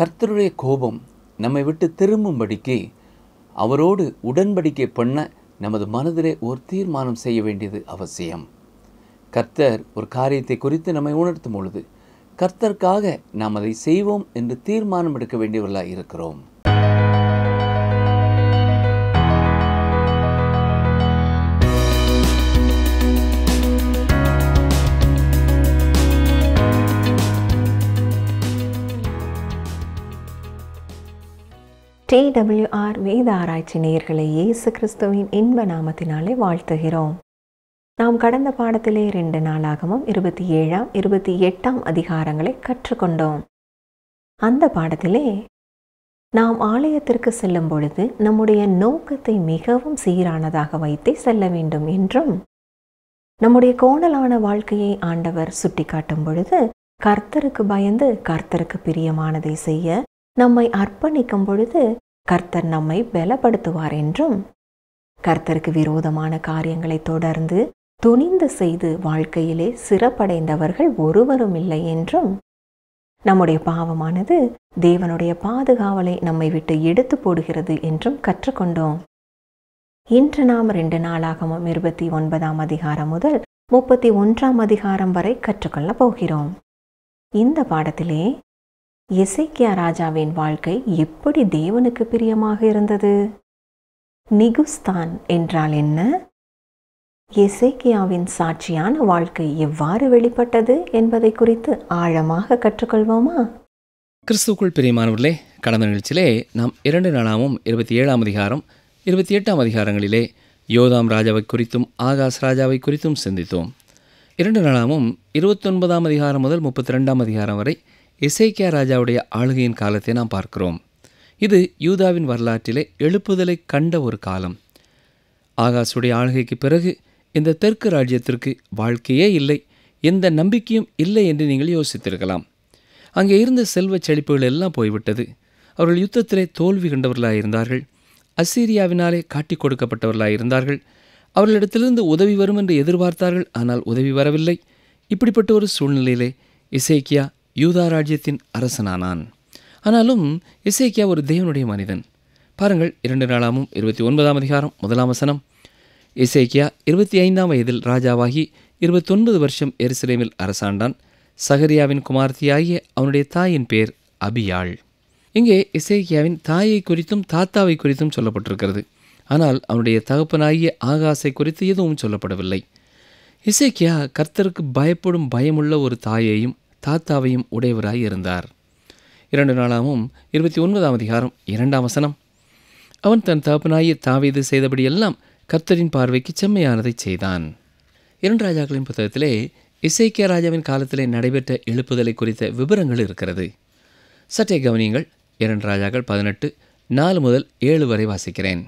கர்த்தருடைய கோபம் நம்மை விட்டு திரும்பும்படிக்கு அவரோடு உடன்படிக்கை பண்ண நமது மனதிலே ஒரு தீர்மானம் செய்ய வேண்டியது அவசியம் கர்த்தர் ஒரு காரியத்தை குறித்து நம்மை உணர்த்தும் பொழுது கர்த்தருக்காக நாம் அதை செய்வோம் என்று தீர்மானம் எடுக்க வேண்டியவர்களாக இருக்கிறோம் டிடபிள்யூஆர் வேத ஆராய்ச்சி நேயர்களை இயேசு கிறிஸ்துவின் இன்ப நாமத்தினாலே வாழ்த்துகிறோம் நாம் கடந்த பாடத்திலே ரெண்டு நாளாகவும் இருபத்தி ஏழாம் இருபத்தி எட்டாம் அதிகாரங்களை கற்றுக்கொண்டோம் அந்த பாடத்திலே நாம் ஆலயத்திற்கு செல்லும் பொழுது நம்முடைய நோக்கத்தை மிகவும் சீரானதாக வைத்தே செல்ல வேண்டும் என்றும் நம்முடைய கோணலான வாழ்க்கையை ஆண்டவர் சுட்டிக்காட்டும் பொழுது கர்த்தருக்கு பயந்து கர்த்தருக்கு பிரியமானதை செய்ய நம்மை அர்ப்பணிக்கும் பொழுது கர்த்தர் நம்மை பலப்படுத்துவார் என்றும் கர்த்தருக்கு விரோதமான காரியங்களை தொடர்ந்து துணிந்து செய்து வாழ்க்கையிலே சிறப்படைந்தவர்கள் ஒருவரும் இல்லை என்றும் நம்முடைய பாவமானது தேவனுடைய பாதுகாவலை நம்மை விட்டு எடுத்து போடுகிறது என்றும் கற்றுக்கொண்டோம் இன்று நாம் ரெண்டு நாளாகவும் இருபத்தி ஒன்பதாம் அதிகாரம் முதல் முப்பத்தி ஒன்றாம் அதிகாரம் வரை கற்றுக்கொள்ளப் போகிறோம் இந்த பாடத்திலே இசைக்கியா ராஜாவின் வாழ்க்கை எப்படி தேவனுக்கு பிரியமாக இருந்தது நிகுஸ்தான் என்றால் என்ன எசேக்கியாவின் சாட்சியான வாழ்க்கை எவ்வாறு வெளிப்பட்டது என்பதை குறித்து ஆழமாக கற்றுக்கொள்வோமா கிறிஸ்துக்குள் பிரியமானவர்களே கடந்த நிகழ்ச்சியிலே நாம் இரண்டு நாளாமும் இருபத்தி ஏழாம் அதிகாரம் இருபத்தி எட்டாம் அதிகாரங்களிலே யோதாம் ராஜாவை குறித்தும் ஆகாஷ் ராஜாவை குறித்தும் சிந்தித்தோம் இரண்டு நாளாமும் இருபத்தொன்பதாம் அதிகாரம் முதல் முப்பத்தி ரெண்டாம் அதிகாரம் வரை இசைக்கியா ராஜாவுடைய ஆளுகையின் காலத்தை நாம் பார்க்கிறோம் இது யூதாவின் வரலாற்றிலே எழுப்புதலை கண்ட ஒரு காலம் ஆகாசுடைய ஆளுகைக்கு பிறகு இந்த தெற்கு ராஜ்யத்திற்கு வாழ்க்கையே இல்லை எந்த நம்பிக்கையும் இல்லை என்று நீங்கள் யோசித்திருக்கலாம் அங்கே இருந்த செல்வ செழிப்புகள் எல்லாம் போய்விட்டது அவர்கள் யுத்தத்திலே தோல்வி கண்டவர்களாயிருந்தார்கள் அசீரியாவினாலே காட்டி கொடுக்கப்பட்டவர்களாயிருந்தார்கள் அவர்களிடத்திலிருந்து உதவி வரும் என்று எதிர்பார்த்தார்கள் ஆனால் உதவி வரவில்லை இப்படிப்பட்ட ஒரு சூழ்நிலையிலே இசைக்கியா யூதா ராஜ்யத்தின் அரசனானான் ஆனாலும் இசைக்கியா ஒரு தேவனுடைய மனிதன் பாருங்கள் இரண்டு நாளாமும் இருபத்தி ஒன்பதாம் அதிகாரம் முதலாம் வசனம் இசைக்கியா இருபத்தி ஐந்தாம் வயதில் ராஜாவாகி இருபத்தொன்பது வருஷம் எருசலேமில் அரசாண்டான் சகரியாவின் குமார்த்தியாகிய அவனுடைய தாயின் பேர் அபியாள் இங்கே இசைக்கியாவின் தாயை குறித்தும் தாத்தாவை குறித்தும் சொல்லப்பட்டிருக்கிறது ஆனால் அவனுடைய தகப்பனாகிய ஆகாசை குறித்து எதுவும் சொல்லப்படவில்லை இசைக்கியா கர்த்தருக்கு பயப்படும் பயமுள்ள ஒரு தாயையும் தாத்தாவையும் உடையவராய் இருந்தார் இரண்டு நாளாமும் இருபத்தி ஒன்பதாம் அதிகாரம் இரண்டாம் வசனம் அவன் தன் தகப்பனாய தாவீது செய்தபடியெல்லாம் கர்த்தரின் பார்வைக்கு செம்மையானதை செய்தான் இரண்டு ராஜாக்களின் புத்தகத்திலே இசைக்கிய ராஜாவின் காலத்திலே நடைபெற்ற எழுப்புதலை குறித்த விவரங்கள் இருக்கிறது சற்றே கவனியங்கள் இரண்டு ராஜாக்கள் பதினெட்டு நாலு முதல் ஏழு வரை வாசிக்கிறேன்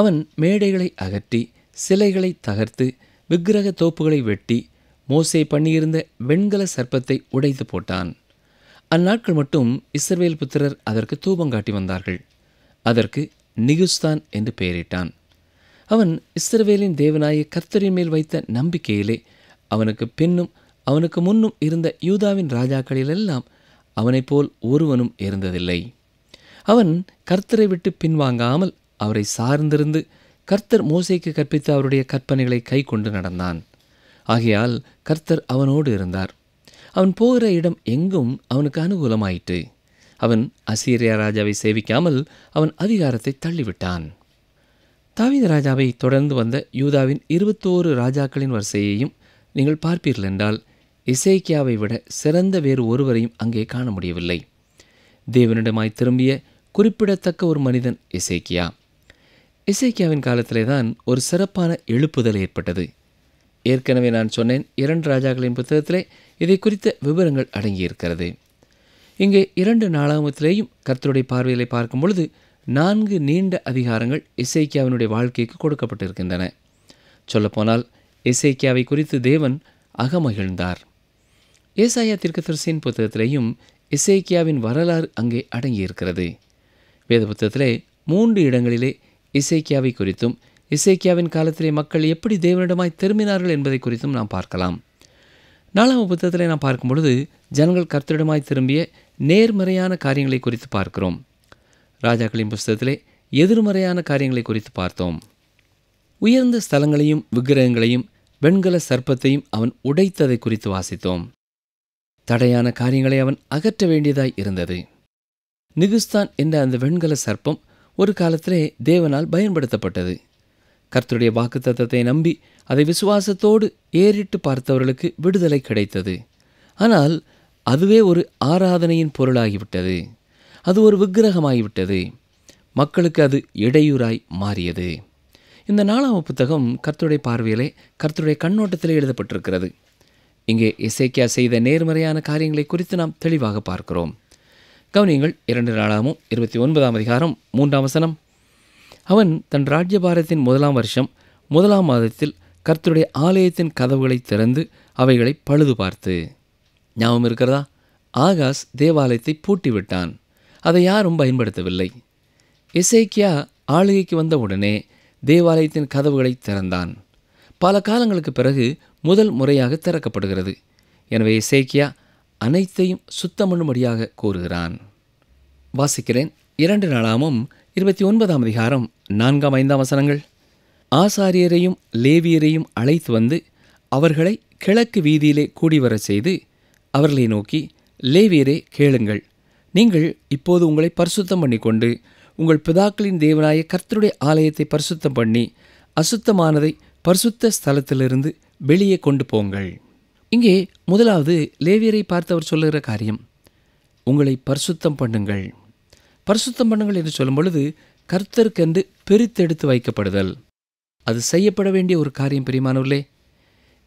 அவன் மேடைகளை அகற்றி சிலைகளை தகர்த்து விக்கிரக தோப்புகளை வெட்டி மோசே பண்ணியிருந்த வெண்கல சர்ப்பத்தை உடைத்து போட்டான் அந்நாட்கள் மட்டும் இஸ்ரவேல் புத்திரர் அதற்கு தூபம் காட்டி வந்தார்கள் அதற்கு நிகுஸ்தான் என்று பெயரிட்டான் அவன் இஸ்ரவேலின் தேவனாய கர்த்தரின் மேல் வைத்த நம்பிக்கையிலே அவனுக்கு பின்னும் அவனுக்கு முன்னும் இருந்த யூதாவின் ராஜாக்களிலெல்லாம் அவனைப் போல் ஒருவனும் இருந்ததில்லை அவன் கர்த்தரை விட்டு பின்வாங்காமல் அவரை சார்ந்திருந்து கர்த்தர் மோசைக்கு கற்பித்த அவருடைய கற்பனைகளை கை கொண்டு நடந்தான் ஆகையால் கர்த்தர் அவனோடு இருந்தார் அவன் போகிற இடம் எங்கும் அவனுக்கு அனுகூலமாயிற்று அவன் அசீரியா ராஜாவை சேவிக்காமல் அவன் அதிகாரத்தை தள்ளிவிட்டான் தாவித ராஜாவை தொடர்ந்து வந்த யூதாவின் இருபத்தோரு ராஜாக்களின் வரிசையையும் நீங்கள் பார்ப்பீர்கள் என்றால் இசைக்கியாவை விட சிறந்த வேறு ஒருவரையும் அங்கே காண முடியவில்லை தேவனிடமாய் திரும்பிய குறிப்பிடத்தக்க ஒரு மனிதன் இசைக்கியா இசைக்கியாவின் காலத்திலே தான் ஒரு சிறப்பான எழுப்புதல் ஏற்பட்டது ஏற்கனவே நான் சொன்னேன் இரண்டு ராஜாக்களின் புத்தகத்திலே இதை குறித்த விவரங்கள் அடங்கியிருக்கிறது இங்கே இரண்டு நாளாமத்திலேயும் கர்த்தருடைய பார்வையிலே பார்க்கும் பொழுது நான்கு நீண்ட அதிகாரங்கள் இசைக்கியாவினுடைய வாழ்க்கைக்கு கொடுக்கப்பட்டிருக்கின்றன சொல்லப்போனால் இசைக்கியாவை குறித்து தேவன் அகமகிழ்ந்தார் ஏசாயா திருக்கதரிசியின் புத்தகத்திலேயும் இசைக்கியாவின் வரலாறு அங்கே அடங்கியிருக்கிறது வேத புத்தகத்திலே மூன்று இடங்களிலே இசைக்கியாவை குறித்தும் இசைக்கியாவின் காலத்திலே மக்கள் எப்படி தேவனிடமாய் திரும்பினார்கள் என்பதை குறித்தும் நாம் பார்க்கலாம் நாலாம் புத்தகத்தில் நாம் பார்க்கும் பொழுது ஜனங்கள் கர்த்தரிடமாய் திரும்பிய நேர்மறையான காரியங்களை குறித்து பார்க்கிறோம் ராஜாக்களின் புஸ்தகத்திலே எதிர்மறையான காரியங்களை குறித்து பார்த்தோம் உயர்ந்த ஸ்தலங்களையும் விக்கிரகங்களையும் வெண்கல சர்ப்பத்தையும் அவன் உடைத்ததை குறித்து வாசித்தோம் தடையான காரியங்களை அவன் அகற்ற வேண்டியதாய் இருந்தது நிகுஸ்தான் என்ற அந்த வெண்கல சர்ப்பம் ஒரு காலத்திலே தேவனால் பயன்படுத்தப்பட்டது கர்த்தருடைய வாக்குத்தத்தத்தை நம்பி அதை விசுவாசத்தோடு ஏறிட்டு பார்த்தவர்களுக்கு விடுதலை கிடைத்தது ஆனால் அதுவே ஒரு ஆராதனையின் பொருளாகிவிட்டது அது ஒரு விக்கிரகமாகிவிட்டது மக்களுக்கு அது இடையூறாய் மாறியது இந்த நாலாம் புத்தகம் கர்த்தருடைய பார்வையிலே கர்த்தருடைய கண்ணோட்டத்தில் எழுதப்பட்டிருக்கிறது இங்கே இசைக்கியா செய்த நேர்மறையான காரியங்களை குறித்து நாம் தெளிவாக பார்க்கிறோம் கவனியங்கள் இரண்டு நாளாமும் இருபத்தி ஒன்பதாம் அதிகாரம் மூன்றாம் வசனம் அவன் தன் ராஜ்யபாரத்தின் முதலாம் வருஷம் முதலாம் மாதத்தில் கர்த்தருடைய ஆலயத்தின் கதவுகளை திறந்து அவைகளை பழுது பார்த்து ஞாபகம் இருக்கிறதா ஆகாஷ் தேவாலயத்தை பூட்டிவிட்டான் அதை யாரும் பயன்படுத்தவில்லை இசைக்கியா ஆளுகைக்கு வந்த உடனே தேவாலயத்தின் கதவுகளை திறந்தான் பல காலங்களுக்கு பிறகு முதல் முறையாக திறக்கப்படுகிறது எனவே இசைக்கியா அனைத்தையும் சுத்தமண்ணும்படியாக கூறுகிறான் வாசிக்கிறேன் இரண்டு நாளாமும் இருபத்தி ஒன்பதாம் அதிகாரம் நான்காம் ஐந்தாம் வசனங்கள் ஆசாரியரையும் லேவியரையும் அழைத்து வந்து அவர்களை கிழக்கு வீதியிலே கூடிவரச் செய்து அவர்களை நோக்கி லேவியரே கேளுங்கள் நீங்கள் இப்போது உங்களை பரிசுத்தம் பண்ணி கொண்டு உங்கள் பிதாக்களின் தேவனாய கர்த்தருடைய ஆலயத்தை பரிசுத்தம் பண்ணி அசுத்தமானதை பரிசுத்த ஸ்தலத்திலிருந்து வெளியே கொண்டு போங்கள் இங்கே முதலாவது லேவியரை பார்த்தவர் சொல்லுகிற காரியம் உங்களை பரிசுத்தம் பண்ணுங்கள் பரிசுத்தம் பண்ணுங்கள் என்று சொல்லும் பொழுது கர்த்தருக்கென்று பிரித்தெடுத்து வைக்கப்படுதல் அது செய்யப்பட வேண்டிய ஒரு காரியம் பிரியமானவர்களே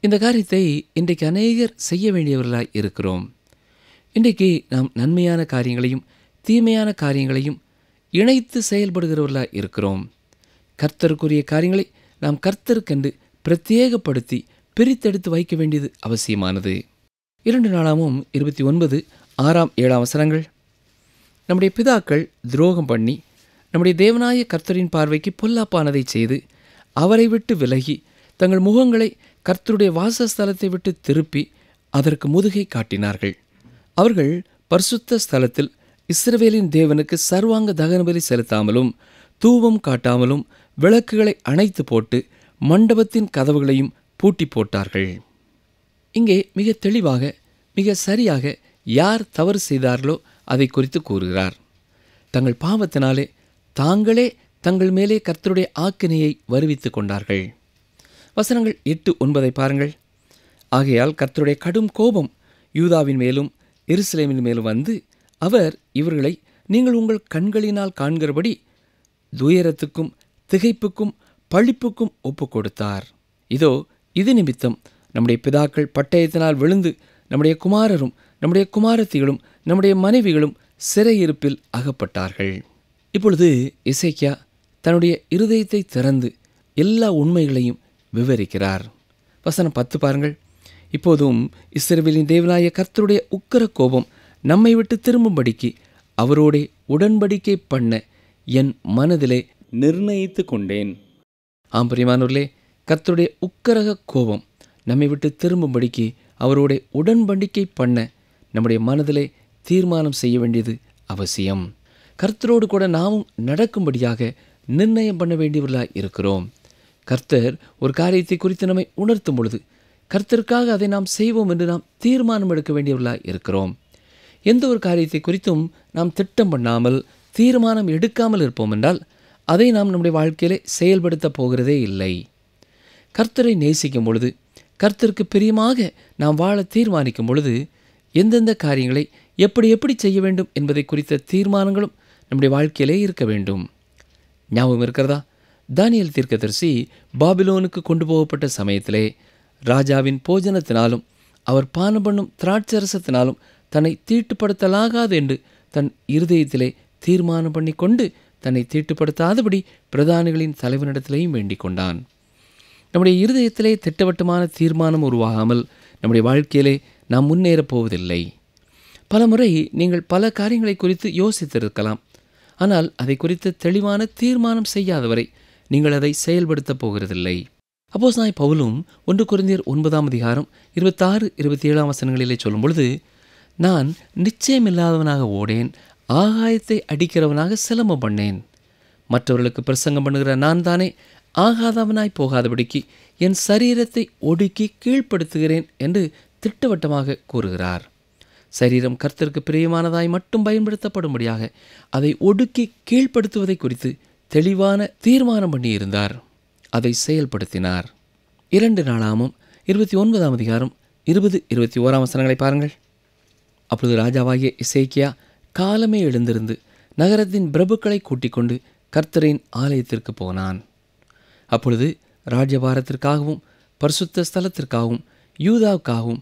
இந்த காரியத்தை இன்றைக்கு அநேகர் செய்ய வேண்டியவர்களாய் இருக்கிறோம் இன்றைக்கு நாம் நன்மையான காரியங்களையும் தீமையான காரியங்களையும் இணைத்து செயல்படுகிறவர்களாக இருக்கிறோம் கர்த்தருக்குரிய காரியங்களை நாம் கர்த்தருக்கென்று பிரத்யேகப்படுத்தி பிரித்தெடுத்து வைக்க வேண்டியது அவசியமானது இரண்டு நாளாமும் இருபத்தி ஒன்பது ஆறாம் ஏழாம் அவசரங்கள் நம்முடைய பிதாக்கள் துரோகம் பண்ணி நம்முடைய தேவநாய கர்த்தரின் பார்வைக்கு பொல்லாப்பானதை செய்து அவரை விட்டு விலகி தங்கள் முகங்களை கர்த்தருடைய வாசஸ்தலத்தை விட்டு திருப்பி அதற்கு முதுகை காட்டினார்கள் அவர்கள் பரிசுத்த ஸ்தலத்தில் இஸ்ரவேலின் தேவனுக்கு சர்வாங்க தகனபலி செலுத்தாமலும் தூவம் காட்டாமலும் விளக்குகளை அணைத்து போட்டு மண்டபத்தின் கதவுகளையும் பூட்டி போட்டார்கள் இங்கே மிக தெளிவாக மிக சரியாக யார் தவறு செய்தார்களோ அதை குறித்து கூறுகிறார் தங்கள் பாவத்தினாலே தாங்களே தங்கள் மேலே கர்த்தருடைய ஆக்கினையை வருவித்து கொண்டார்கள் வசனங்கள் எட்டு ஒன்பதை பாருங்கள் ஆகையால் கர்த்தருடைய கடும் கோபம் யூதாவின் மேலும் எருசலேமின் மேலும் வந்து அவர் இவர்களை நீங்கள் உங்கள் கண்களினால் காண்கிறபடி துயரத்துக்கும் திகைப்புக்கும் பழிப்புக்கும் ஒப்பு கொடுத்தார் இதோ இது நிமித்தம் நம்முடைய பிதாக்கள் பட்டயத்தினால் விழுந்து நம்முடைய குமாரரும் நம்முடைய குமாரத்திகளும் நம்முடைய மனைவிகளும் சிறையிருப்பில் அகப்பட்டார்கள் இப்பொழுது இசைக்கியா தன்னுடைய இருதயத்தை திறந்து எல்லா உண்மைகளையும் விவரிக்கிறார் வசனம் பத்து பாருங்கள் இப்போதும் இஸ்ரேவேலின் தேவனாய கர்த்தருடைய உக்கர கோபம் நம்மை விட்டு திரும்பும்படிக்கு அவரோடே உடன்படிக்கை பண்ண என் மனதிலே நிர்ணயித்து கொண்டேன் ஆம் பிரியமானூர்லே கர்த்தருடைய உக்கரக கோபம் நம்மை விட்டு திரும்பும்படிக்கு அவரோட உடன்படிக்கை பண்ண நம்முடைய மனதிலே தீர்மானம் செய்ய வேண்டியது அவசியம் கர்த்தரோடு கூட நாமும் நடக்கும்படியாக நிர்ணயம் பண்ண வேண்டியவர்களாக இருக்கிறோம் கர்த்தர் ஒரு காரியத்தை குறித்து நம்மை உணர்த்தும் பொழுது கர்த்தருக்காக அதை நாம் செய்வோம் என்று நாம் தீர்மானம் எடுக்க வேண்டியவர்களாக இருக்கிறோம் எந்த ஒரு காரியத்தை குறித்தும் நாம் திட்டம் பண்ணாமல் தீர்மானம் எடுக்காமல் இருப்போம் என்றால் அதை நாம் நம்முடைய வாழ்க்கையிலே செயல்படுத்த போகிறதே இல்லை கர்த்தரை நேசிக்கும் பொழுது கர்த்தருக்கு பிரியமாக நாம் வாழ தீர்மானிக்கும் பொழுது எந்தெந்த காரியங்களை எப்படி எப்படி செய்ய வேண்டும் என்பதை குறித்த தீர்மானங்களும் நம்முடைய வாழ்க்கையிலே இருக்க வேண்டும் ஞாபகம் இருக்கிறதா தானியல் தீர்க்கதரிசி பாபிலோனுக்கு கொண்டு போகப்பட்ட சமயத்திலே ராஜாவின் போஜனத்தினாலும் அவர் பானம் பண்ணும் திராட்சரசத்தினாலும் தன்னை தீட்டுப்படுத்தலாகாது என்று தன் இருதயத்திலே தீர்மானம் பண்ணி கொண்டு தன்னை தீட்டுப்படுத்தாதபடி பிரதானிகளின் தலைவனிடத்திலேயும் வேண்டிக் கொண்டான் நம்முடைய இருதயத்திலே திட்டவட்டமான தீர்மானம் உருவாகாமல் நம்முடைய வாழ்க்கையிலே நாம் முன்னேறப் போவதில்லை பல முறை நீங்கள் பல காரியங்களை குறித்து யோசித்திருக்கலாம் ஆனால் அதை குறித்து தெளிவான தீர்மானம் செய்யாதவரை நீங்கள் அதை செயல்படுத்தப் போகிறதில்லை அப்போஸ் நாய் பவுலும் ஒன்று குறைந்தர் ஒன்பதாம் அதிகாரம் இருபத்தாறு இருபத்தி ஏழாம் வசனங்களிலே சொல்லும் பொழுது நான் நிச்சயமில்லாதவனாக ஓடேன் ஆகாயத்தை அடிக்கிறவனாக சிலம்பம் பண்ணேன் மற்றவர்களுக்கு பிரசங்கம் பண்ணுகிற நான் தானே ஆகாதவனாய் போகாதபடிக்கு என் சரீரத்தை ஒடுக்கி கீழ்ப்படுத்துகிறேன் என்று திட்டவட்டமாக கூறுகிறார் சரீரம் கர்த்தருக்கு பிரியமானதாய் மட்டும் பயன்படுத்தப்படும்படியாக அதை ஒடுக்கி கீழ்ப்படுத்துவதை குறித்து தெளிவான தீர்மானம் பண்ணியிருந்தார் அதை செயல்படுத்தினார் இரண்டு நாளாமும் இருபத்தி ஒன்பதாம் அதிகாரம் இருபது இருபத்தி ஓராம் வசனங்களை பாருங்கள் அப்பொழுது ராஜாவாகிய இசைக்கியா காலமே எழுந்திருந்து நகரத்தின் பிரபுக்களை கூட்டிக் கொண்டு கர்த்தரின் ஆலயத்திற்கு போனான் அப்பொழுது ராஜபாரத்திற்காகவும் பரிசுத்த ஸ்தலத்திற்காகவும் யூதாவுக்காகவும்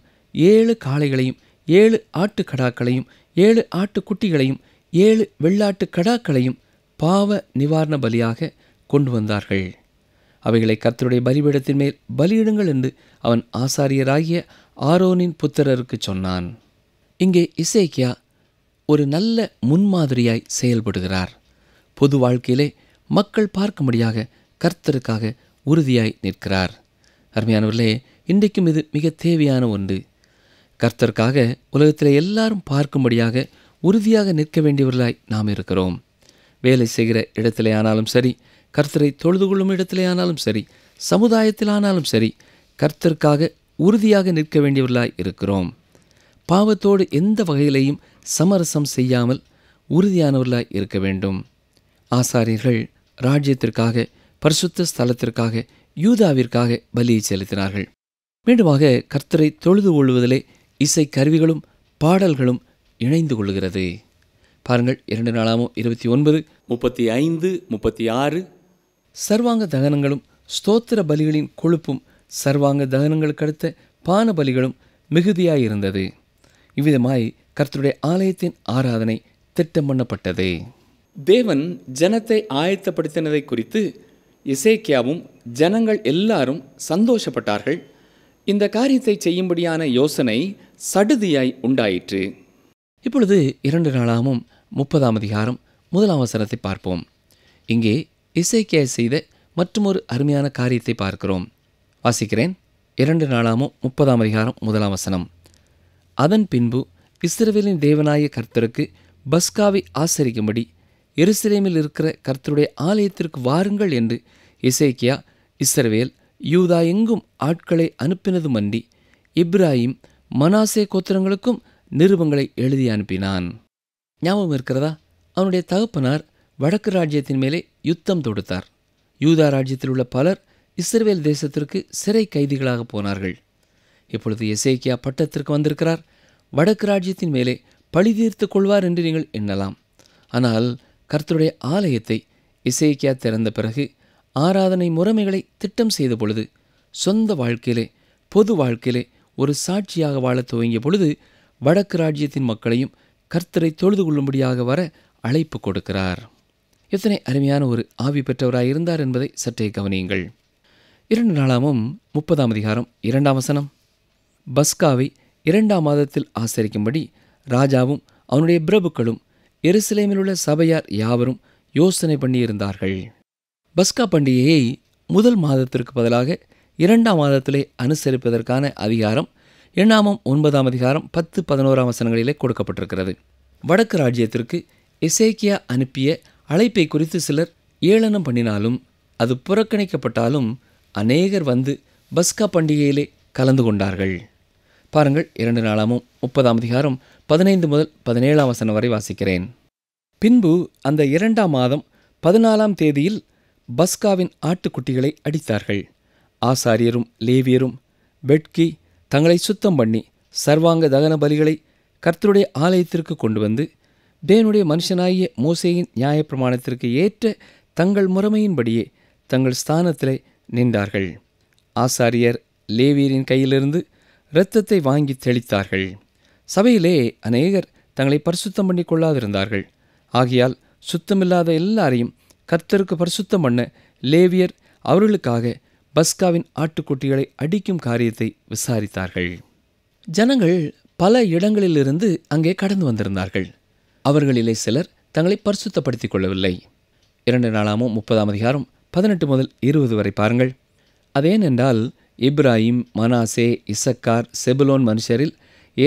ஏழு காளைகளையும் ஏழு ஆட்டுக்கடாக்களையும் ஏழு ஆட்டுக்குட்டிகளையும் ஏழு வெள்ளாட்டு கடாக்களையும் பாவ நிவாரண பலியாக கொண்டு வந்தார்கள் அவைகளை கர்த்தருடைய பலிபீடத்தின் மேல் பலியிடுங்கள் என்று அவன் ஆசாரியராகிய ஆரோனின் புத்திரருக்கு சொன்னான் இங்கே இசைக்கியா ஒரு நல்ல முன்மாதிரியாய் செயல்படுகிறார் பொது வாழ்க்கையிலே மக்கள் பார்க்கும்படியாக கர்த்தருக்காக உறுதியாய் நிற்கிறார் அருமையானவர்களே இன்றைக்கும் இது மிக தேவையான ஒன்று கர்த்தர்க்காக உலகத்தில் எல்லாரும் பார்க்கும்படியாக உறுதியாக நிற்க வேண்டியவர்களாய் நாம் இருக்கிறோம் வேலை செய்கிற இடத்திலே ஆனாலும் சரி கர்த்தரை தொழுது கொள்ளும் இடத்திலே ஆனாலும் சரி சமுதாயத்தில் ஆனாலும் சரி கர்த்தருக்காக உறுதியாக நிற்க வேண்டியவர்களாய் இருக்கிறோம் பாவத்தோடு எந்த வகையிலையும் சமரசம் செய்யாமல் உறுதியானவர்களாய் இருக்க வேண்டும் ஆசாரியர்கள் ராஜ்யத்திற்காக பரிசுத்த ஸ்தலத்திற்காக யூதாவிற்காக பலியை செலுத்தினார்கள் மீண்டுமாக கர்த்தரை தொழுது கொள்வதிலே இசை கருவிகளும் பாடல்களும் இணைந்து கொள்கிறது பாருங்கள் இரண்டு நாளாமும் இருபத்தி ஒன்பது முப்பத்தி ஐந்து முப்பத்தி ஆறு சர்வாங்க தகனங்களும் ஸ்தோத்திர பலிகளின் கொழுப்பும் சர்வாங்க தகனங்களுக்கு அடுத்த பான பலிகளும் மிகுதியாயிருந்தது இவ்விதமாய் கர்த்தருடைய ஆலயத்தின் ஆராதனை திட்டம் பண்ணப்பட்டது தேவன் ஜனத்தை ஆயத்தப்படுத்தினதை குறித்து இசைக்கியாவும் ஜனங்கள் எல்லாரும் சந்தோஷப்பட்டார்கள் இந்த காரியத்தை செய்யும்படியான யோசனை சடுதியாய் உண்டாயிற்று இப்பொழுது இரண்டு நாளாகவும் முப்பதாம் அதிகாரம் முதலாம் வசனத்தை பார்ப்போம் இங்கே இசைக்கே செய்த மற்றொரு அருமையான காரியத்தை பார்க்கிறோம் வாசிக்கிறேன் இரண்டு நாளாமும் முப்பதாம் அதிகாரம் முதலாம் வசனம் அதன் பின்பு இஸ்ரவேலின் தேவனாய கர்த்தருக்கு பஸ்காவை ஆசரிக்கும்படி எருசலேமில் இருக்கிற கர்த்தருடைய ஆலயத்திற்கு வாருங்கள் என்று இசைக்கியா இஸ்ரவேல் யூதா எங்கும் ஆட்களை அனுப்பினதுமன்றி இப்ராஹிம் மனாசே கோத்திரங்களுக்கும் நிருபங்களை எழுதி அனுப்பினான் ஞாபகம் இருக்கிறதா அவனுடைய தகப்பனார் வடக்கு ராஜ்யத்தின் மேலே யுத்தம் தொடுத்தார் யூதா ராஜ்யத்தில் உள்ள பலர் இஸ்ரேல் தேசத்திற்கு சிறை கைதிகளாக போனார்கள் இப்பொழுது எசேக்கியா பட்டத்திற்கு வந்திருக்கிறார் வடக்கு ராஜ்யத்தின் மேலே பழி தீர்த்து கொள்வார் என்று நீங்கள் எண்ணலாம் ஆனால் கர்த்தருடைய ஆலயத்தை இசைக்கியா திறந்த பிறகு ஆராதனை முறைமைகளை திட்டம் செய்த பொழுது சொந்த வாழ்க்கையிலே பொது வாழ்க்கையிலே ஒரு சாட்சியாக வாழ துவங்கிய பொழுது வடக்கு ராஜ்யத்தின் மக்களையும் கர்த்தரை தொழுது கொள்ளும்படியாக வர அழைப்பு கொடுக்கிறார் எத்தனை அருமையான ஒரு ஆவி பெற்றவராக இருந்தார் என்பதை சற்றே கவனியுங்கள் இரண்டு நாளாமும் முப்பதாம் அதிகாரம் இரண்டாம் வசனம் பஸ்காவை இரண்டாம் மாதத்தில் ஆசரிக்கும்படி ராஜாவும் அவனுடைய பிரபுக்களும் எருசலேமில் உள்ள சபையார் யாவரும் யோசனை பண்ணியிருந்தார்கள் பஸ்கா பண்டிகையை முதல் மாதத்திற்கு பதிலாக இரண்டாம் மாதத்திலே அனுசரிப்பதற்கான அதிகாரம் எண்ணாமம் ஒன்பதாம் அதிகாரம் பத்து பதினோராம் வசனங்களிலே கொடுக்கப்பட்டிருக்கிறது வடக்கு ராஜ்யத்திற்கு இசேக்கியா அனுப்பிய அழைப்பை குறித்து சிலர் ஏளனம் பண்ணினாலும் அது புறக்கணிக்கப்பட்டாலும் அநேகர் வந்து பஸ்கா பண்டிகையிலே கலந்து கொண்டார்கள் பாருங்கள் இரண்டு நாளாமும் முப்பதாம் அதிகாரம் பதினைந்து முதல் பதினேழாம் வசனம் வரை வாசிக்கிறேன் பின்பு அந்த இரண்டாம் மாதம் பதினாலாம் தேதியில் பஸ்காவின் ஆட்டுக்குட்டிகளை அடித்தார்கள் ஆசாரியரும் லேவியரும் வெட்கி தங்களை சுத்தம் பண்ணி சர்வாங்க தகன பலிகளை கர்த்தருடைய ஆலயத்திற்கு கொண்டு வந்து டேனுடைய மனுஷனாகிய மோசேயின் நியாயப்பிரமாணத்திற்கு ஏற்ற தங்கள் முறைமையின்படியே தங்கள் ஸ்தானத்திலே நின்றார்கள் ஆசாரியர் லேவியரின் கையிலிருந்து இரத்தத்தை வாங்கி தெளித்தார்கள் சபையிலே அநேகர் தங்களை பரிசுத்தம் பண்ணி கொள்ளாதிருந்தார்கள் ஆகையால் சுத்தமில்லாத எல்லாரையும் கர்த்தருக்கு பரிசுத்தம் பண்ண லேவியர் அவர்களுக்காக பஸ்காவின் ஆட்டுக்குட்டிகளை அடிக்கும் காரியத்தை விசாரித்தார்கள் ஜனங்கள் பல இடங்களிலிருந்து அங்கே கடந்து வந்திருந்தார்கள் அவர்களிலே சிலர் தங்களை பரிசுத்தப்படுத்திக் கொள்ளவில்லை இரண்டு நாளாமும் முப்பதாம் அதிகாரம் பதினெட்டு முதல் இருபது வரை பாருங்கள் அதேனென்றால் இப்ராஹிம் மனாசே இசக்கார் செபுலோன் மனுஷரில்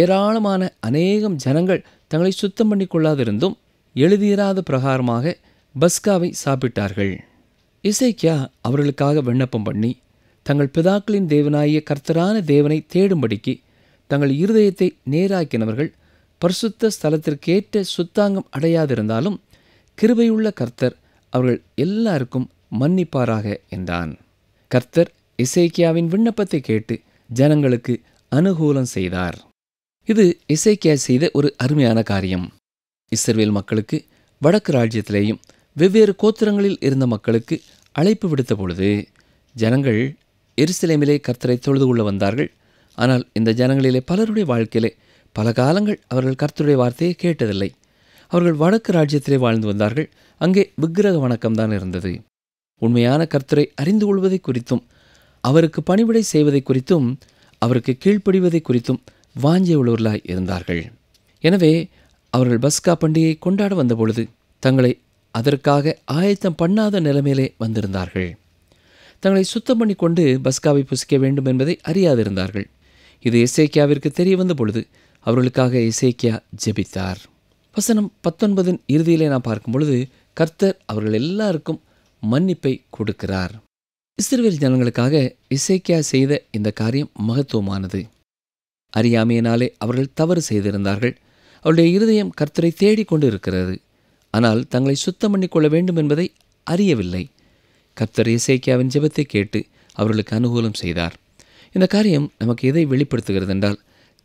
ஏராளமான அநேகம் ஜனங்கள் தங்களை சுத்தம் பண்ணி கொள்ளாதிருந்தும் எழுதியிராத பிரகாரமாக பஸ்காவை சாப்பிட்டார்கள் இசைக்கியா அவர்களுக்காக விண்ணப்பம் பண்ணி தங்கள் பிதாக்களின் தேவனாகிய கர்த்தரான தேவனை தேடும்படிக்கு தங்கள் இருதயத்தை நேராக்கினவர்கள் பரிசுத்த ஸ்தலத்திற்கேற்ற சுத்தாங்கம் அடையாதிருந்தாலும் கிருபையுள்ள கர்த்தர் அவர்கள் எல்லாருக்கும் மன்னிப்பாராக என்றான் கர்த்தர் இசைக்கியாவின் விண்ணப்பத்தை கேட்டு ஜனங்களுக்கு அனுகூலம் செய்தார் இது இசைக்கியா செய்த ஒரு அருமையான காரியம் இஸ்ரேல் மக்களுக்கு வடக்கு ராஜ்யத்திலேயும் வெவ்வேறு கோத்திரங்களில் இருந்த மக்களுக்கு அழைப்பு விடுத்த பொழுது ஜனங்கள் எருசலேமிலே கர்த்தரை தொழுது கொள்ள வந்தார்கள் ஆனால் இந்த ஜனங்களிலே பலருடைய வாழ்க்கையிலே பல காலங்கள் அவர்கள் கர்த்தருடைய வார்த்தையை கேட்டதில்லை அவர்கள் வடக்கு ராஜ்யத்திலே வாழ்ந்து வந்தார்கள் அங்கே விக்கிரக வணக்கம்தான் இருந்தது உண்மையான கர்த்தரை அறிந்து கொள்வதை குறித்தும் அவருக்கு பணிவிடை செய்வதை குறித்தும் அவருக்கு கீழ்ப்படிவதை குறித்தும் வாஞ்சை உள்ளவர்களாய் இருந்தார்கள் எனவே அவர்கள் பஸ்கா பண்டிகையை கொண்டாட வந்தபொழுது தங்களை அதற்காக ஆயத்தம் பண்ணாத நிலைமையிலே வந்திருந்தார்கள் தங்களை சுத்தம் பண்ணி கொண்டு பஸ்காவை புசிக்க வேண்டும் என்பதை அறியாதிருந்தார்கள் இது இசைக்கியாவிற்கு தெரிய வந்த பொழுது அவர்களுக்காக இசைக்கியா ஜெபித்தார் வசனம் பத்தொன்பதின் இறுதியிலே நான் பார்க்கும் பொழுது கர்த்தர் அவர்கள் எல்லாருக்கும் மன்னிப்பை கொடுக்கிறார் இஸ்ரேல் ஜனங்களுக்காக இசைக்கியா செய்த இந்த காரியம் மகத்துவமானது அறியாமையினாலே அவர்கள் தவறு செய்திருந்தார்கள் அவருடைய இருதயம் கர்த்தரை தேடிக்கொண்டு இருக்கிறது ஆனால் தங்களை சுத்தம் பண்ணிக்கொள்ள வேண்டும் என்பதை அறியவில்லை கப்தர் இசைக்கியாவின் ஜெபத்தை கேட்டு அவர்களுக்கு அனுகூலம் செய்தார் இந்த காரியம் நமக்கு எதை வெளிப்படுத்துகிறது என்றால்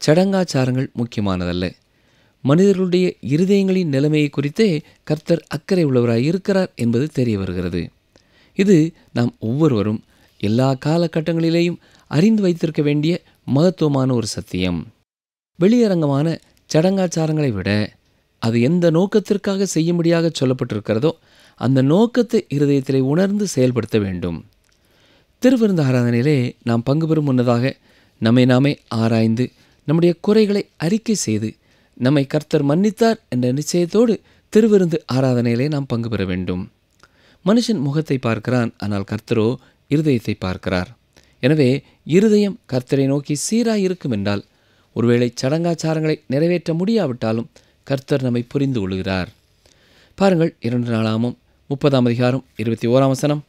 சடங்காச்சாரங்கள் முக்கியமானதல்ல மனிதர்களுடைய இருதயங்களின் நிலைமையை குறித்தே கர்த்தர் அக்கறை உள்ளவராக இருக்கிறார் என்பது தெரிய வருகிறது இது நாம் ஒவ்வொருவரும் எல்லா காலகட்டங்களிலேயும் அறிந்து வைத்திருக்க வேண்டிய மகத்துவமான ஒரு சத்தியம் வெளியரங்கமான சடங்காச்சாரங்களை விட அது எந்த நோக்கத்திற்காக செய்யும்படியாக சொல்லப்பட்டிருக்கிறதோ அந்த நோக்கத்தை இருதயத்திலே உணர்ந்து செயல்படுத்த வேண்டும் திருவிருந்த ஆராதனையிலே நாம் பங்கு பெறும் முன்னதாக நம்மை நாமே ஆராய்ந்து நம்முடைய குறைகளை அறிக்கை செய்து நம்மை கர்த்தர் மன்னித்தார் என்ற நிச்சயத்தோடு திருவிருந்து ஆராதனையிலே நாம் பங்கு பெற வேண்டும் மனுஷன் முகத்தை பார்க்கிறான் ஆனால் கர்த்தரோ இருதயத்தை பார்க்கிறார் எனவே இருதயம் கர்த்தரை நோக்கி சீராக இருக்கும் என்றால் ஒருவேளை சடங்காச்சாரங்களை நிறைவேற்ற முடியாவிட்டாலும் கர்த்தர் நம்மை புரிந்து கொள்கிறார் பாருங்கள் இரண்டு நாளாமும் முப்பதாம் அதிகாரம் இருபத்தி ஓராம் வசனம்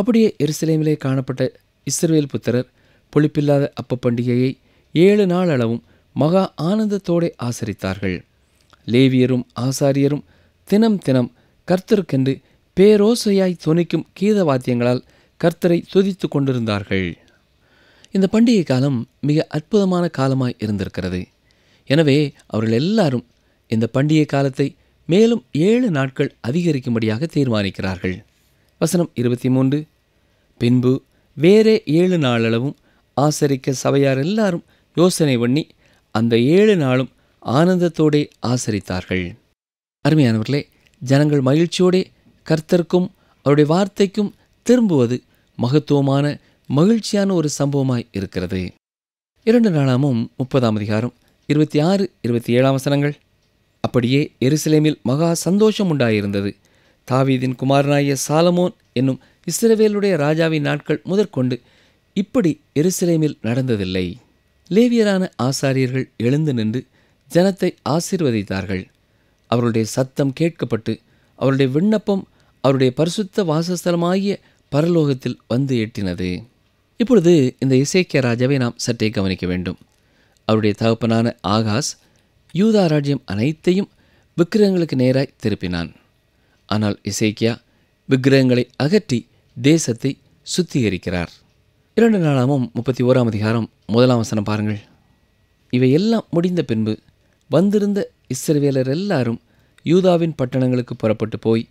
அப்படியே எருசலேமிலே காணப்பட்ட இஸ்ரவேல் புத்திரர் பொழிப்பில்லாத அப்ப பண்டிகையை ஏழு நாள் அளவும் மகா ஆனந்தத்தோடே ஆசரித்தார்கள் லேவியரும் ஆசாரியரும் தினம் தினம் கர்த்தருக்கென்று பேரோசையாய் துணிக்கும் கீத வாத்தியங்களால் கர்த்தரை துதித்து கொண்டிருந்தார்கள் இந்த பண்டிகை காலம் மிக அற்புதமான காலமாய் இருந்திருக்கிறது எனவே அவர்கள் எல்லாரும் இந்த பண்டிகை காலத்தை மேலும் ஏழு நாட்கள் அதிகரிக்கும்படியாக தீர்மானிக்கிறார்கள் வசனம் இருபத்தி மூன்று பின்பு வேறே ஏழு நாளளவும் ஆசரிக்க சபையார் எல்லாரும் யோசனை பண்ணி அந்த ஏழு நாளும் ஆனந்தத்தோடே ஆசரித்தார்கள் அருமையானவர்களே ஜனங்கள் மகிழ்ச்சியோடே கர்த்தருக்கும் அவருடைய வார்த்தைக்கும் திரும்புவது மகத்துவமான மகிழ்ச்சியான ஒரு சம்பவமாய் இருக்கிறது இரண்டு நாளாமும் முப்பதாம் அதிகாரம் இருபத்தி ஆறு இருபத்தி ஏழாம் வசனங்கள் அப்படியே எருசலேமில் மகா சந்தோஷம் உண்டாயிருந்தது தாவீதின் குமாரனாய சாலமோன் என்னும் இஸ்ரவேலுடைய ராஜாவின் நாட்கள் முதற்கொண்டு இப்படி எருசலேமில் நடந்ததில்லை லேவியரான ஆசாரியர்கள் எழுந்து நின்று ஜனத்தை ஆசீர்வதித்தார்கள் அவருடைய சத்தம் கேட்கப்பட்டு அவருடைய விண்ணப்பம் அவருடைய பரிசுத்த வாசஸ்தலமாகிய பரலோகத்தில் வந்து எட்டினது இப்பொழுது இந்த இசைக்கிய ராஜாவை நாம் சற்றே கவனிக்க வேண்டும் அவருடைய தகப்பனான ஆகாஷ் யூதா ராஜ்யம் அனைத்தையும் விக்கிரகங்களுக்கு நேராய் திருப்பினான் ஆனால் இசைக்கியா விக்கிரகங்களை அகற்றி தேசத்தை சுத்திகரிக்கிறார் இரண்டு நாளாமும் முப்பத்தி ஓராம் அதிகாரம் முதலாம் வசனம் பாருங்கள் இவையெல்லாம் முடிந்த பின்பு வந்திருந்த இஸ்ரவேலர் எல்லாரும் யூதாவின் பட்டணங்களுக்கு புறப்பட்டு போய்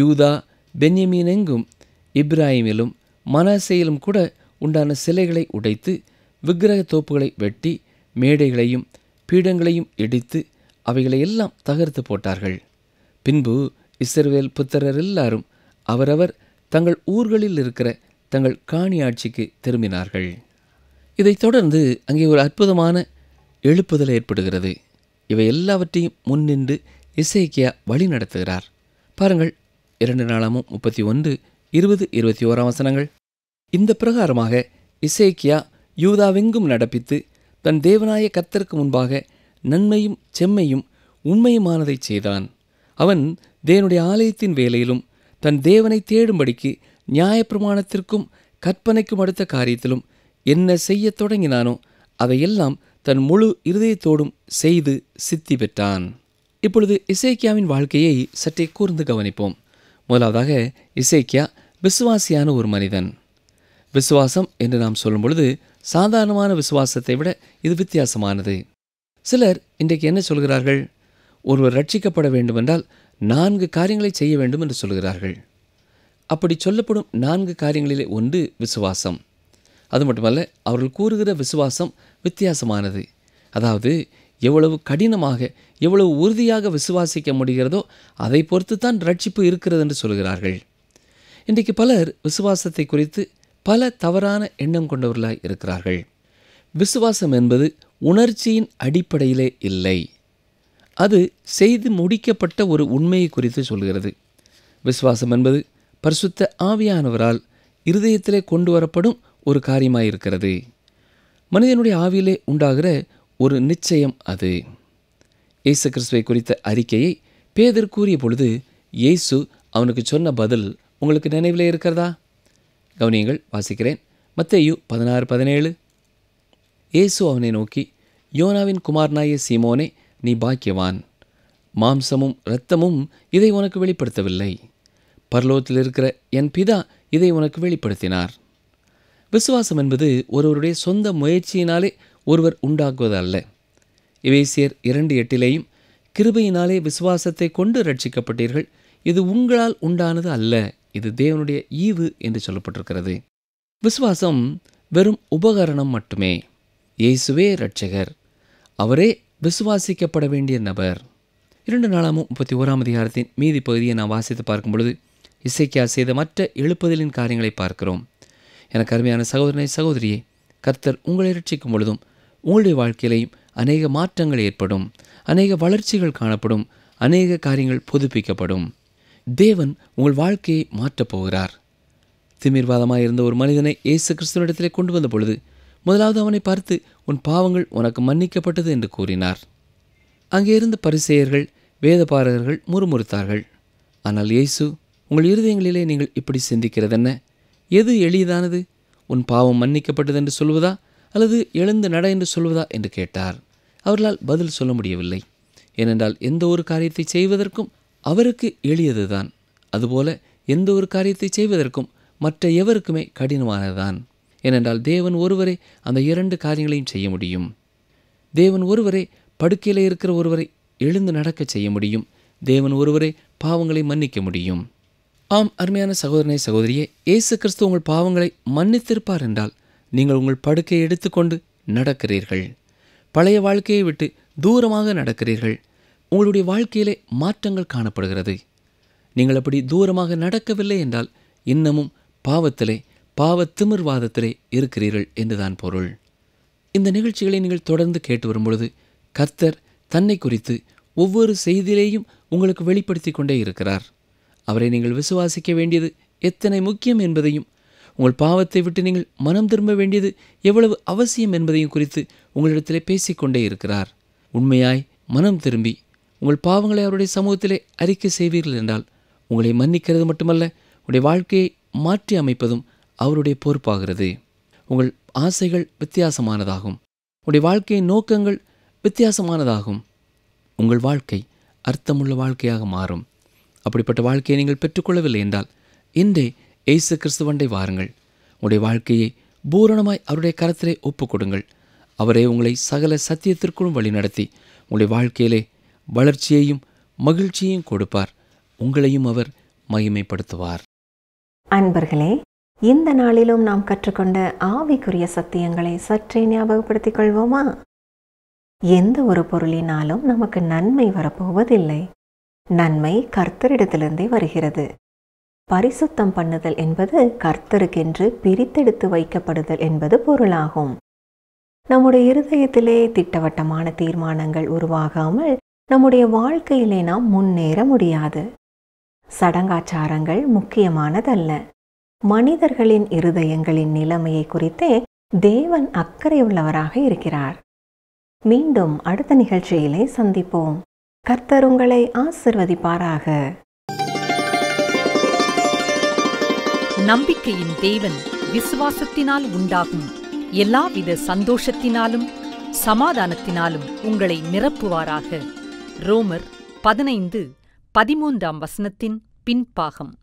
யூதா பென்யமீனெங்கும் இப்ராஹிமிலும் மனசையிலும் கூட உண்டான சிலைகளை உடைத்து விக்கிரக தோப்புகளை வெட்டி மேடைகளையும் பீடங்களையும் இடித்து அவைகளையெல்லாம் தகர்த்து போட்டார்கள் பின்பு இஸ்ரவேல் புத்திரர் எல்லாரும் அவரவர் தங்கள் ஊர்களில் இருக்கிற தங்கள் காணி ஆட்சிக்கு திரும்பினார்கள் இதைத் தொடர்ந்து அங்கே ஒரு அற்புதமான எழுப்புதல் ஏற்படுகிறது இவை எல்லாவற்றையும் முன்னின்று இசைக்கியா வழி நடத்துகிறார் பாருங்கள் இரண்டு நாளாமும் முப்பத்தி ஒன்று இருபது இருபத்தி ஓராம் வசனங்கள் இந்த பிரகாரமாக இசைக்கியா யூதாவெங்கும் நடப்பித்து தன் தேவனாய கத்தருக்கு முன்பாக நன்மையும் செம்மையும் உண்மையுமானதை செய்தான் அவன் தேவனுடைய ஆலயத்தின் வேலையிலும் தன் தேவனை தேடும்படிக்கு நியாயப்பிரமாணத்திற்கும் கற்பனைக்கும் அடுத்த காரியத்திலும் என்ன செய்ய தொடங்கினானோ அதையெல்லாம் தன் முழு இருதயத்தோடும் செய்து சித்தி பெற்றான் இப்பொழுது இசைக்கியாவின் வாழ்க்கையை சற்றே கூர்ந்து கவனிப்போம் முதலாவதாக இசைக்கியா விசுவாசியான ஒரு மனிதன் விசுவாசம் என்று நாம் சொல்லும் பொழுது சாதாரணமான விசுவாசத்தை விட இது வித்தியாசமானது சிலர் இன்றைக்கு என்ன சொல்கிறார்கள் ஒருவர் ரட்சிக்கப்பட வேண்டுமென்றால் நான்கு காரியங்களை செய்ய வேண்டும் என்று சொல்கிறார்கள் அப்படி சொல்லப்படும் நான்கு காரியங்களிலே ஒன்று விசுவாசம் அது மட்டுமல்ல அவர்கள் கூறுகிற விசுவாசம் வித்தியாசமானது அதாவது எவ்வளவு கடினமாக எவ்வளவு உறுதியாக விசுவாசிக்க முடிகிறதோ அதை பொறுத்து தான் ரட்சிப்பு இருக்கிறது என்று சொல்கிறார்கள் இன்றைக்கு பலர் விசுவாசத்தை குறித்து பல தவறான எண்ணம் கொண்டவர்களாய் இருக்கிறார்கள் விசுவாசம் என்பது உணர்ச்சியின் அடிப்படையிலே இல்லை அது செய்து முடிக்கப்பட்ட ஒரு உண்மையை குறித்து சொல்கிறது விசுவாசம் என்பது பரிசுத்த ஆவியானவரால் இருதயத்திலே கொண்டு வரப்படும் ஒரு காரியமாக இருக்கிறது மனிதனுடைய ஆவியிலே உண்டாகிற ஒரு நிச்சயம் அது இயேசு கிறிஸ்துவை குறித்த அறிக்கையை பேதர் கூறிய பொழுது இயேசு அவனுக்கு சொன்ன பதில் உங்களுக்கு நினைவிலே இருக்கிறதா கவனியங்கள் வாசிக்கிறேன் மத்தேயு பதினாறு பதினேழு இயேசு அவனை நோக்கி யோனாவின் குமாரனாய சீமோனே நீ பாக்கியவான் மாம்சமும் இரத்தமும் இதை உனக்கு வெளிப்படுத்தவில்லை பர்லோத்தில் இருக்கிற என் பிதா இதை உனக்கு வெளிப்படுத்தினார் விசுவாசம் என்பது ஒருவருடைய சொந்த முயற்சியினாலே ஒருவர் உண்டாக்குவது அல்ல இவேசியர் இரண்டு எட்டிலேயும் கிருபையினாலே விசுவாசத்தை கொண்டு ரட்சிக்கப்பட்டீர்கள் இது உங்களால் உண்டானது அல்ல இது தேவனுடைய ஈவு என்று சொல்லப்பட்டிருக்கிறது விசுவாசம் வெறும் உபகரணம் மட்டுமே இயேசுவே ரட்சகர் அவரே விசுவாசிக்கப்பட வேண்டிய நபர் இரண்டு நாளாமும் முப்பத்தி ஓராம் அதிகாரத்தின் மீதி பகுதியை நான் வாசித்து பார்க்கும் பொழுது இசைக்கியா செய்த மற்ற எழுப்புதலின் காரியங்களை பார்க்கிறோம் எனக்கு அருமையான சகோதரனை சகோதரியே கர்த்தர் உங்களை ரட்சிக்கும் பொழுதும் உங்களுடைய வாழ்க்கையிலையும் அநேக மாற்றங்கள் ஏற்படும் அநேக வளர்ச்சிகள் காணப்படும் அநேக காரியங்கள் புதுப்பிக்கப்படும் தேவன் உங்கள் வாழ்க்கையை மாற்றப் போகிறார் திமிர்வாதமாக இருந்த ஒரு மனிதனை இயேசு கிறிஸ்துவனிடத்திலே கொண்டு வந்த பொழுது முதலாவது அவனை பார்த்து உன் பாவங்கள் உனக்கு மன்னிக்கப்பட்டது என்று கூறினார் அங்கே இருந்த பரிசெயர்கள் வேதபாரகர்கள் முறுமுறுத்தார்கள் ஆனால் இயேசு உங்கள் இருதயங்களிலே நீங்கள் இப்படி சிந்திக்கிறதென்ன எது எளிதானது உன் பாவம் மன்னிக்கப்பட்டது என்று சொல்வதா அல்லது எழுந்து நட என்று சொல்வதா என்று கேட்டார் அவர்களால் பதில் சொல்ல முடியவில்லை ஏனென்றால் எந்த ஒரு காரியத்தை செய்வதற்கும் அவருக்கு எளியதுதான் அதுபோல எந்த ஒரு காரியத்தை செய்வதற்கும் மற்ற எவருக்குமே கடினமானதுதான் ஏனென்றால் தேவன் ஒருவரே அந்த இரண்டு காரியங்களையும் செய்ய முடியும் தேவன் ஒருவரே படுக்கையில் இருக்கிற ஒருவரை எழுந்து நடக்க செய்ய முடியும் தேவன் ஒருவரே பாவங்களை மன்னிக்க முடியும் ஆம் அருமையான சகோதரனை சகோதரியே இயேசு கிறிஸ்து உங்கள் பாவங்களை மன்னித்திருப்பார் என்றால் நீங்கள் உங்கள் படுக்கையை எடுத்துக்கொண்டு நடக்கிறீர்கள் பழைய வாழ்க்கையை விட்டு தூரமாக நடக்கிறீர்கள் உங்களுடைய வாழ்க்கையிலே மாற்றங்கள் காணப்படுகிறது நீங்கள் அப்படி தூரமாக நடக்கவில்லை என்றால் இன்னமும் பாவத்திலே பாவ திமிர்வாதத்திலே இருக்கிறீர்கள் என்றுதான் பொருள் இந்த நிகழ்ச்சிகளை நீங்கள் தொடர்ந்து கேட்டு வரும்பொழுது கர்த்தர் தன்னை குறித்து ஒவ்வொரு செய்தியிலேயும் உங்களுக்கு வெளிப்படுத்தி கொண்டே இருக்கிறார் அவரை நீங்கள் விசுவாசிக்க வேண்டியது எத்தனை முக்கியம் என்பதையும் உங்கள் பாவத்தை விட்டு நீங்கள் மனம் திரும்ப வேண்டியது எவ்வளவு அவசியம் என்பதையும் குறித்து உங்களிடத்திலே பேசிக்கொண்டே இருக்கிறார் உண்மையாய் மனம் திரும்பி உங்கள் பாவங்களை அவருடைய சமூகத்திலே அறிக்கை செய்வீர்கள் என்றால் உங்களை மன்னிக்கிறது மட்டுமல்ல உங்களுடைய வாழ்க்கையை மாற்றி அமைப்பதும் அவருடைய பொறுப்பாகிறது உங்கள் ஆசைகள் வித்தியாசமானதாகும் உங்களுடைய வாழ்க்கையின் நோக்கங்கள் வித்தியாசமானதாகும் உங்கள் வாழ்க்கை அர்த்தமுள்ள வாழ்க்கையாக மாறும் அப்படிப்பட்ட வாழ்க்கையை நீங்கள் பெற்றுக்கொள்ளவில்லை என்றால் இன்றே எய்சு கிறிஸ்துவண்டை வாருங்கள் உங்களுடைய வாழ்க்கையை பூரணமாய் அவருடைய கரத்திலே ஒப்புக் கொடுங்கள் அவரே உங்களை சகல சத்தியத்திற்குள்ளும் வழிநடத்தி உங்களுடைய வாழ்க்கையிலே வளர்ச்சியையும் மகிழ்ச்சியையும் கொடுப்பார் உங்களையும் அவர் மகிமைப்படுத்துவார் அன்பர்களே இந்த நாளிலும் நாம் கற்றுக்கொண்ட ஆவிக்குரிய சத்தியங்களை சற்றே ஞாபகப்படுத்திக் கொள்வோமா எந்த ஒரு பொருளினாலும் நமக்கு நன்மை வரப்போவதில்லை நன்மை கர்த்தரிடத்திலிருந்தே வருகிறது பரிசுத்தம் பண்ணுதல் என்பது கர்த்தருக்கென்று பிரித்தெடுத்து வைக்கப்படுதல் என்பது பொருளாகும் நம்முடைய இருதயத்திலே திட்டவட்டமான தீர்மானங்கள் உருவாகாமல் நம்முடைய வாழ்க்கையிலே நாம் முன்னேற முடியாது சடங்காச்சாரங்கள் முக்கியமானதல்ல மனிதர்களின் இருதயங்களின் நிலைமையை குறித்தே தேவன் அக்கறை உள்ளவராக இருக்கிறார் மீண்டும் அடுத்த நிகழ்ச்சியிலே சந்திப்போம் கர்த்தர் உங்களை ஆசிர்வதிப்பாராக நம்பிக்கையின் தேவன் விசுவாசத்தினால் உண்டாகும் எல்லாவித சந்தோஷத்தினாலும் சமாதானத்தினாலும் உங்களை நிரப்புவாராக ரோமர் பதினைந்து பதிமூன்றாம் வசனத்தின் பின்பாகம்